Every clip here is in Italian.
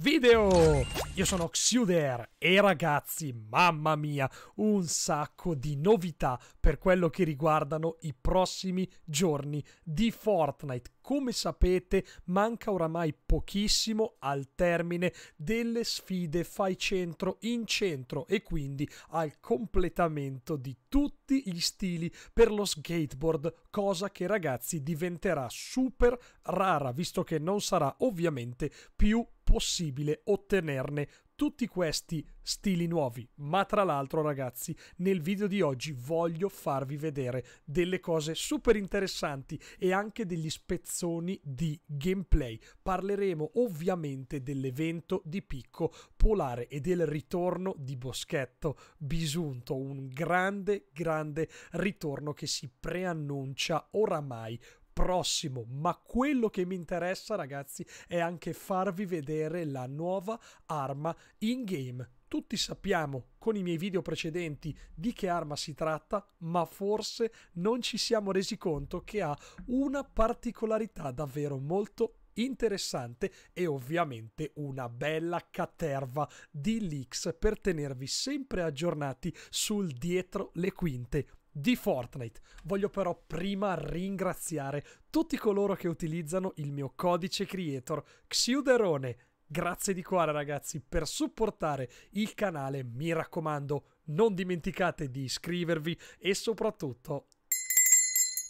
video! Io sono Xuder e ragazzi, mamma mia, un sacco di novità per quello che riguardano i prossimi giorni di Fortnite. Come sapete, manca oramai pochissimo al termine delle sfide fai centro in centro e quindi al completamento di tutti gli stili per lo skateboard, cosa che ragazzi diventerà super rara, visto che non sarà ovviamente più possibile ottenerne tutti questi stili nuovi. Ma tra l'altro, ragazzi, nel video di oggi voglio farvi vedere delle cose super interessanti e anche degli spezzoni di gameplay. Parleremo ovviamente dell'evento di picco polare e del ritorno di Boschetto Bisunto, un grande grande ritorno che si preannuncia oramai prossimo, ma quello che mi interessa ragazzi è anche farvi vedere la nuova arma in game. Tutti sappiamo con i miei video precedenti di che arma si tratta, ma forse non ci siamo resi conto che ha una particolarità davvero molto interessante e ovviamente una bella caterva di leaks per tenervi sempre aggiornati sul dietro le quinte di Fortnite. Voglio però prima ringraziare tutti coloro che utilizzano il mio codice creator Xiuderone. Grazie di cuore ragazzi per supportare il canale, mi raccomando non dimenticate di iscrivervi e soprattutto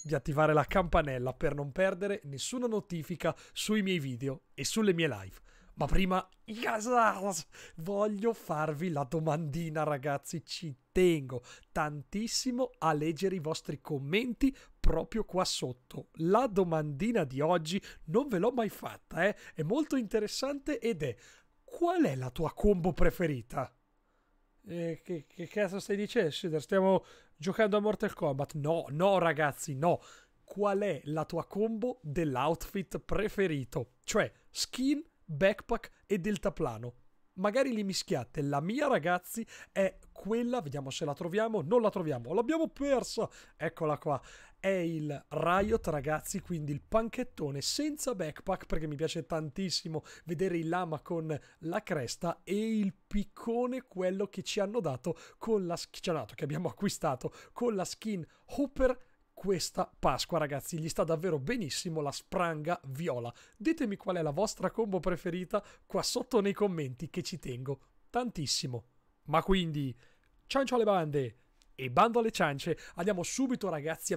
di attivare la campanella per non perdere nessuna notifica sui miei video e sulle mie live. Ma prima, voglio farvi la domandina, ragazzi. Ci tengo tantissimo a leggere i vostri commenti proprio qua sotto. La domandina di oggi non ve l'ho mai fatta, eh? È molto interessante ed è: qual è la tua combo preferita? Eh, che, che, cazzo stai dicendo, Sider? Stiamo giocando a Mortal Kombat? No, no, ragazzi, no. Qual è la tua combo dell'outfit preferito? Cioè, skin backpack e deltaplano. Magari li mischiate. La mia, ragazzi, è quella. Vediamo se la troviamo. Non la troviamo. L'abbiamo persa. Eccola qua. È il Riot, ragazzi. Quindi il panchettone senza backpack. Perché mi piace tantissimo vedere il lama con la cresta. E il piccone, quello che ci hanno dato con la skin. Che abbiamo acquistato con la skin Hooper questa Pasqua, ragazzi. Gli sta davvero benissimo la spranga viola. Ditemi qual è la vostra combo preferita qua sotto nei commenti, che ci tengo tantissimo. Ma quindi, ciancio alle bande! e bando alle ciance, andiamo subito ragazzi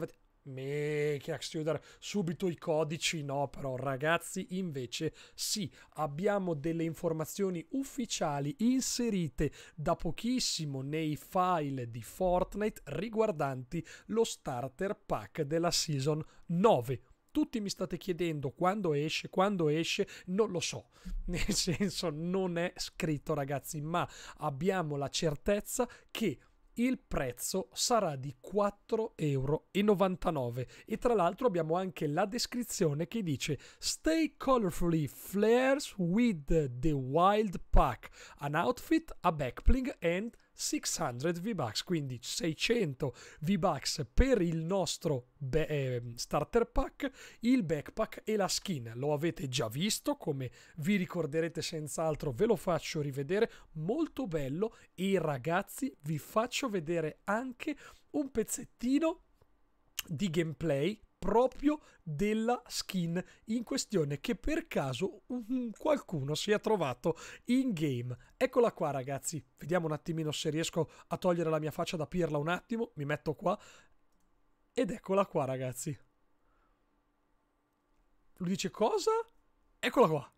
Mica, chiudere subito i codici, no, però ragazzi, invece sì, abbiamo delle informazioni ufficiali inserite da pochissimo nei file di Fortnite riguardanti lo starter pack della season 9. Tutti mi state chiedendo quando esce, quando esce, non lo so, nel senso non è scritto ragazzi, ma abbiamo la certezza che il prezzo sarà di 4,99 euro. E tra l'altro abbiamo anche la descrizione che dice Stay colorfully flares with the wild pack, an outfit, a backpling and 600 V-Bucks, quindi 600 V-Bucks per il nostro eh, starter pack, il backpack e la skin. Lo avete già visto, come vi ricorderete senz'altro, ve lo faccio rivedere, molto bello e ragazzi vi faccio vedere anche un pezzettino di gameplay proprio della skin in questione che per caso qualcuno si è trovato in game. Eccola qua ragazzi, vediamo un attimino se riesco a togliere la mia faccia da pirla un attimo, mi metto qua ed eccola qua ragazzi. Lui dice cosa? Eccola qua.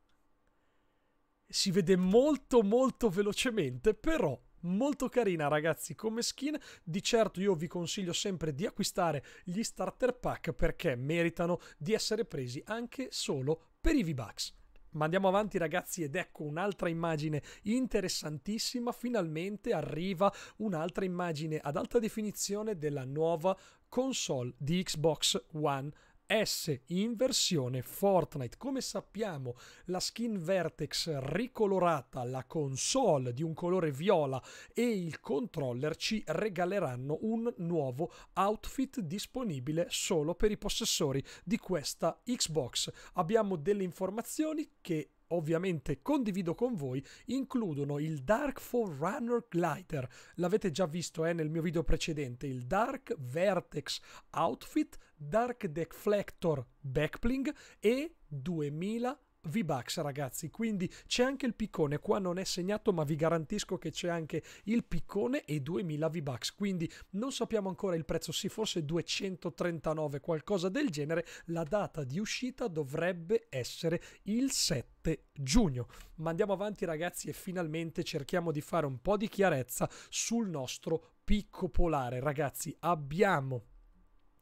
Si vede molto molto velocemente, però molto carina ragazzi come skin di certo io vi consiglio sempre di acquistare gli starter pack perché meritano di essere presi anche solo per i V-Bucks ma andiamo avanti ragazzi ed ecco un'altra immagine interessantissima, finalmente arriva un'altra immagine ad alta definizione della nuova console di Xbox One S in versione Fortnite. Come sappiamo, la skin Vertex ricolorata, la console di un colore viola e il controller ci regaleranno un nuovo outfit disponibile solo per i possessori di questa Xbox. Abbiamo delle informazioni che ovviamente condivido con voi includono il Dark Forerunner Glider. L'avete già visto eh, nel mio video precedente, il Dark Vertex Outfit Dark Deflector Backpling e 2000 V-Bucks ragazzi, quindi c'è anche il piccone, qua non è segnato ma vi garantisco che c'è anche il piccone e 2000 V-Bucks, quindi non sappiamo ancora il prezzo, sì forse 239 qualcosa del genere, la data di uscita dovrebbe essere il 7 giugno. Ma andiamo avanti ragazzi e finalmente cerchiamo di fare un po' di chiarezza sul nostro picco polare. Ragazzi, abbiamo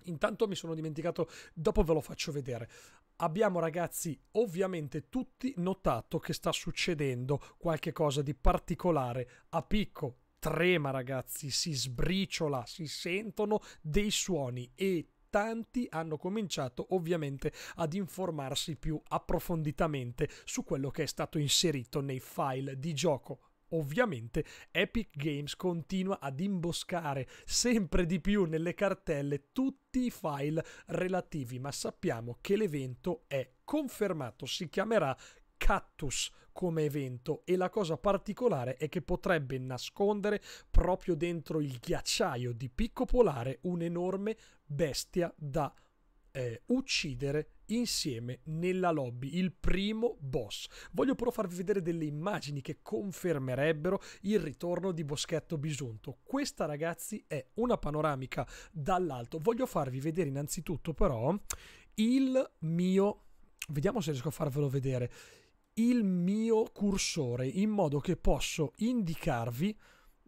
Intanto mi sono dimenticato, dopo ve lo faccio vedere. Abbiamo ragazzi ovviamente tutti notato che sta succedendo qualcosa di particolare a picco. Trema ragazzi, si sbriciola, si sentono dei suoni e tanti hanno cominciato ovviamente ad informarsi più approfonditamente su quello che è stato inserito nei file di gioco. Ovviamente Epic Games continua ad imboscare sempre di più nelle cartelle tutti i file relativi, ma sappiamo che l'evento è confermato, si chiamerà Cactus come evento e la cosa particolare è che potrebbe nascondere proprio dentro il ghiacciaio di Picco Polare un'enorme bestia da eh, uccidere insieme nella lobby, il primo boss. Voglio però farvi vedere delle immagini che confermerebbero il ritorno di Boschetto Bisunto. Questa ragazzi è una panoramica dall'alto. Voglio farvi vedere innanzitutto però il mio... Vediamo se riesco a farvelo vedere. Il mio cursore in modo che posso indicarvi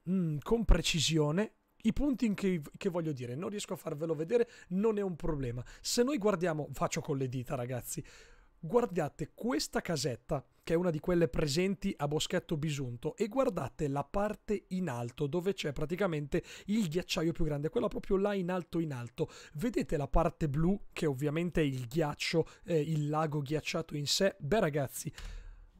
mh, mm, con precisione i punti in che, che voglio dire, non riesco a farvelo vedere, non è un problema. Se noi guardiamo, faccio con le dita ragazzi, guardate questa casetta, che è una di quelle presenti a Boschetto Bisunto, e guardate la parte in alto dove c'è praticamente il ghiacciaio più grande, quella proprio là in alto in alto. Vedete la parte blu, che ovviamente è il ghiaccio, eh, il lago ghiacciato in sé? Beh ragazzi,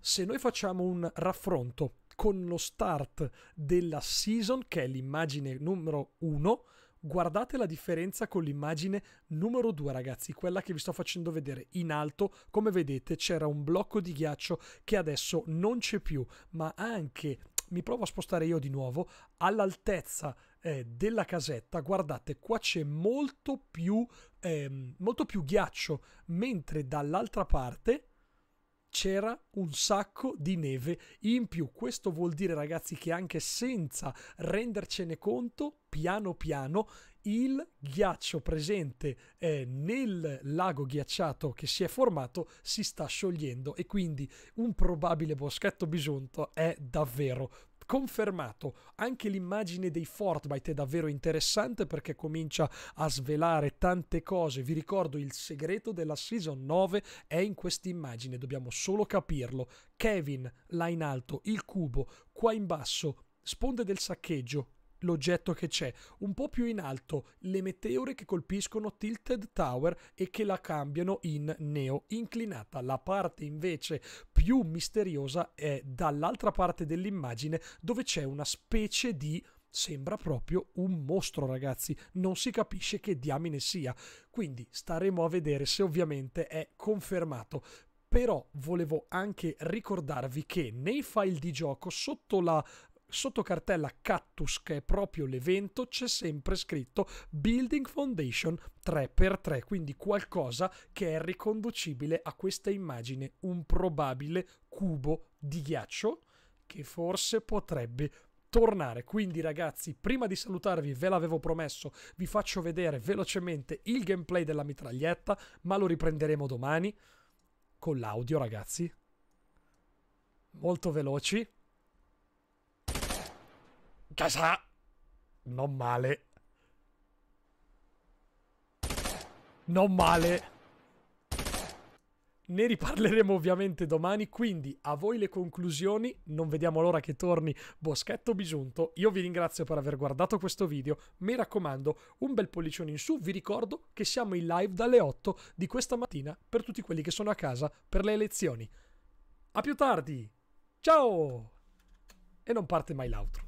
se noi facciamo un raffronto con lo start della season, che è l'immagine numero 1. Guardate la differenza con l'immagine numero 2, ragazzi, quella che vi sto facendo vedere in alto. Come vedete c'era un blocco di ghiaccio che adesso non c'è più, ma anche mi provo a spostare io di nuovo all'altezza eh, della casetta guardate qua c'è molto più ehm, molto più ghiaccio mentre dall'altra parte c'era un sacco di neve in più. Questo vuol dire, ragazzi, che anche senza rendercene conto, piano piano il ghiaccio presente eh, nel lago ghiacciato che si è formato si sta sciogliendo e quindi un probabile boschetto bisonto è davvero confermato anche l'immagine dei Fortnite è davvero interessante perché comincia a svelare tante cose vi ricordo il segreto della season 9 è in questa immagine dobbiamo solo capirlo Kevin là in alto il cubo qua in basso sponde del saccheggio l'oggetto che c'è, un po' più in alto le meteore che colpiscono Tilted Tower e che la cambiano in neo inclinata, la parte invece più misteriosa è dall'altra parte dell'immagine dove c'è una specie di sembra proprio un mostro, ragazzi. Non si capisce che diamine sia. Quindi staremo a vedere se ovviamente è confermato. Però volevo anche ricordarvi che nei file di gioco sotto la sotto cartella Cactus, che è proprio l'evento, c'è sempre scritto Building Foundation 3x3, quindi qualcosa che è riconducibile a questa immagine, un probabile cubo di ghiaccio che forse potrebbe tornare. Quindi ragazzi, prima di salutarvi, ve l'avevo promesso, vi faccio vedere velocemente il gameplay della mitraglietta, ma lo riprenderemo domani con l'audio ragazzi. Molto veloci. Casa! Non male. Non male. Ne riparleremo ovviamente domani, quindi a voi le conclusioni, non vediamo l'ora che torni Boschetto Bisunto, io vi ringrazio per aver guardato questo video, mi raccomando un bel pollicione in su, vi ricordo che siamo in live dalle 8 di questa mattina per tutti quelli che sono a casa per le elezioni. A più tardi, ciao! E non parte mai l'altro.